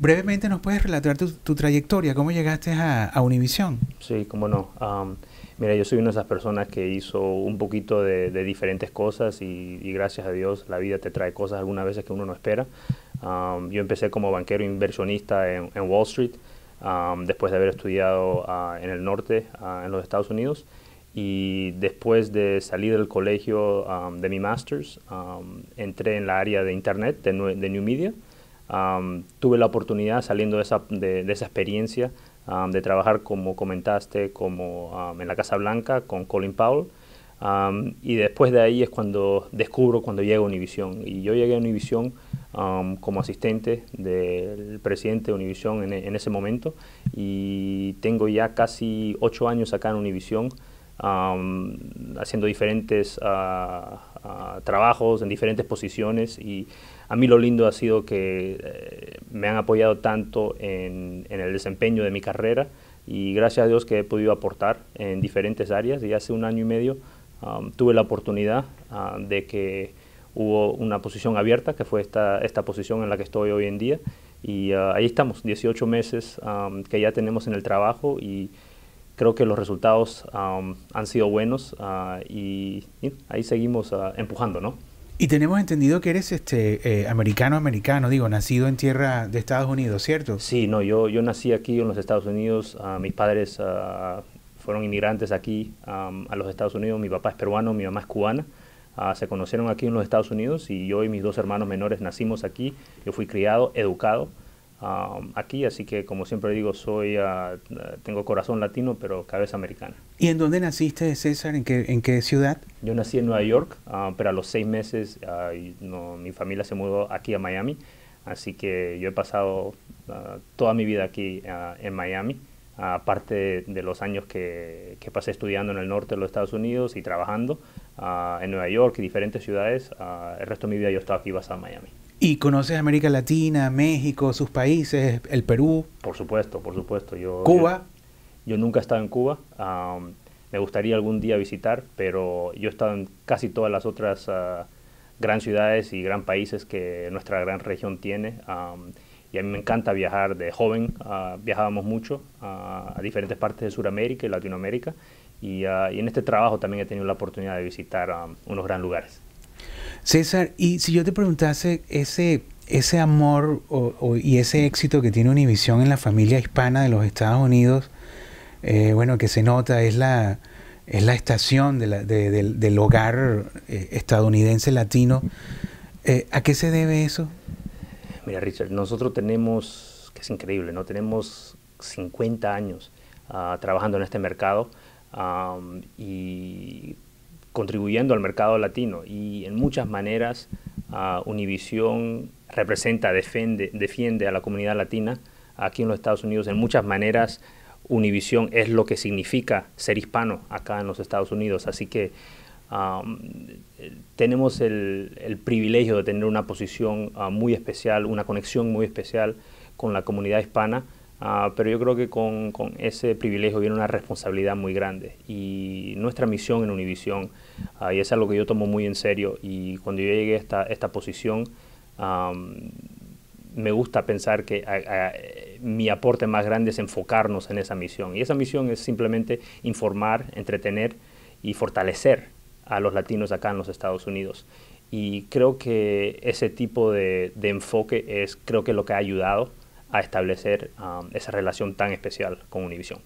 Brevemente, ¿nos puedes relatar tu, trayectoria? ¿Cómo llegaste a, a Sí, cómo no. mira, yo soy una de esas personas que hizo un poquito de, diferentes cosas y, gracias a Dios la vida te trae cosas algunas veces que uno no espera. yo empecé como banquero inversionista en, Wall Street después de haber estudiado ah, en el norte, ah, en los Estados Unidos. Y después de salir del colegio de mi master's, entré en la área de Internet, de New Media tuve la oportunidad saliendo de esa, de, esa experiencia de trabajar como comentaste como en la Casa Blanca con Colin Powell y después de ahí es cuando descubro cuando llego a Univision y yo llegué a Univision como asistente del presidente de Univision en, ese momento y tengo ya casi ocho años acá en Univision haciendo diferentes ah, trabajos en diferentes posiciones y a mí lo lindo ha sido que eh, me han apoyado tanto en, el desempeño de mi carrera y gracias a Dios que he podido aportar en diferentes áreas y hace un año y medio um, tuve la oportunidad ah, de que hubo una posición abierta que fue esta, esta posición en la que estoy hoy en día y ah, ahí estamos, 18 meses um, que ya tenemos en el trabajo y creo que los resultados um, han sido buenos uh, y, ahí seguimos uh, empujando, ¿no? Y tenemos entendido que eres este eh, americano americano, digo, nacido en tierra de Estados Unidos, ¿cierto? Sí, no, yo yo nací aquí en los Estados Unidos, uh, mis padres fueron inmigrantes aquí um, a los Estados Unidos, mi papá es peruano, mi mamá es cubana. se conocieron aquí en los Estados Unidos y yo y mis dos hermanos menores nacimos aquí. Yo fui criado, educado Um, aquí, así que como siempre digo, soy, ah, tengo corazón latino, pero cabeza americana. ¿Y en dónde naciste, César? ¿En qué, en qué ciudad? Yo nací en Nueva York, ah, pero a los seis meses ah, mi familia se mudó aquí a Miami, así que yo he pasado toda mi vida aquí en Miami aparte de los años que, que, pasé estudiando en el norte de los Estados Unidos y trabajando en Nueva York y diferentes ciudades, el resto de mi vida yo he estado aquí basado en Miami. Y conoces América Latina, México, sus países, el Perú. Por supuesto, por supuesto. Cuba. Yo, nunca he estado en Cuba. me gustaría algún día visitar, pero yo he estado en casi todas las otras ah, grandes ciudades y gran países que nuestra gran región tiene. y a mí me encanta viajar de joven. Ah, viajábamos mucho ah, a diferentes partes de Sudamérica y Latinoamérica. Y, en este trabajo también he tenido la oportunidad de visitar unos gran lugares. César, y si yo te preguntase ese, ese amor y ese éxito que tiene Univisión en la familia hispana de los Estados Unidos, eh, bueno, que se nota, es la, es la estación del hogar eh, estadounidense latino. Eh, ¿A qué se debe eso? Mira, Richard, nosotros tenemos, que es increíble, ¿no? Tenemos 50 años ah, trabajando en este mercado y contribuyendo al mercado latino y en muchas maneras uh, Univision representa, defiende a la comunidad latina aquí en los Estados Unidos. En muchas maneras Univision es lo que significa ser hispano acá en los Estados Unidos. Así que tenemos el, privilegio de tener una posición ah, muy especial, una conexión muy especial con la comunidad hispana Ah, pero yo creo que con, ese privilegio viene una responsabilidad muy grande y nuestra misión en Univisión, ah, y es algo que yo tomo muy en serio, y cuando yo llegué a esta, posición, me gusta pensar que ah, mi aporte más grande es enfocarnos en esa misión, y esa misión es simplemente informar, entretener y fortalecer a los latinos acá en los Estados Unidos. Y creo que ese tipo de, de enfoque es creo que lo que ha ayudado a establecer um, esa relación tan especial con Univision.